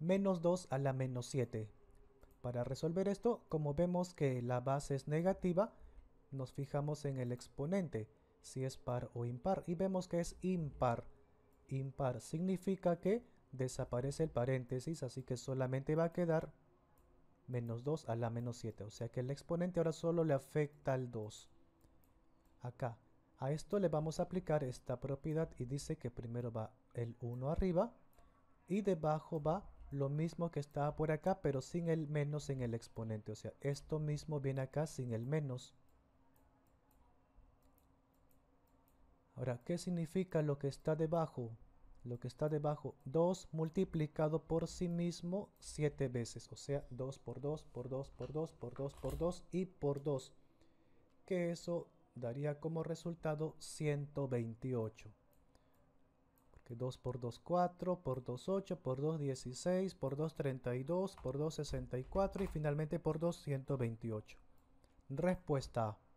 menos 2 a la menos 7. Para resolver esto, como vemos que la base es negativa, nos fijamos en el exponente, si es par o impar, y vemos que es impar. Impar significa que desaparece el paréntesis, así que solamente va a quedar menos 2 a la menos 7. O sea que el exponente ahora solo le afecta al 2. Acá. A esto le vamos a aplicar esta propiedad y dice que primero va el 1 arriba y debajo va lo mismo que estaba por acá, pero sin el menos en el exponente. O sea, esto mismo viene acá sin el menos. Ahora, ¿qué significa lo que está debajo? Lo que está debajo, 2 multiplicado por sí mismo 7 veces. O sea, 2 por 2, por 2, por 2, por 2, por 2 y por 2. Que eso daría como resultado 128. 2 por 2 4, por 2 8, por 2 16, por 2 32, por 2 64 y finalmente por 2 128. Respuesta A.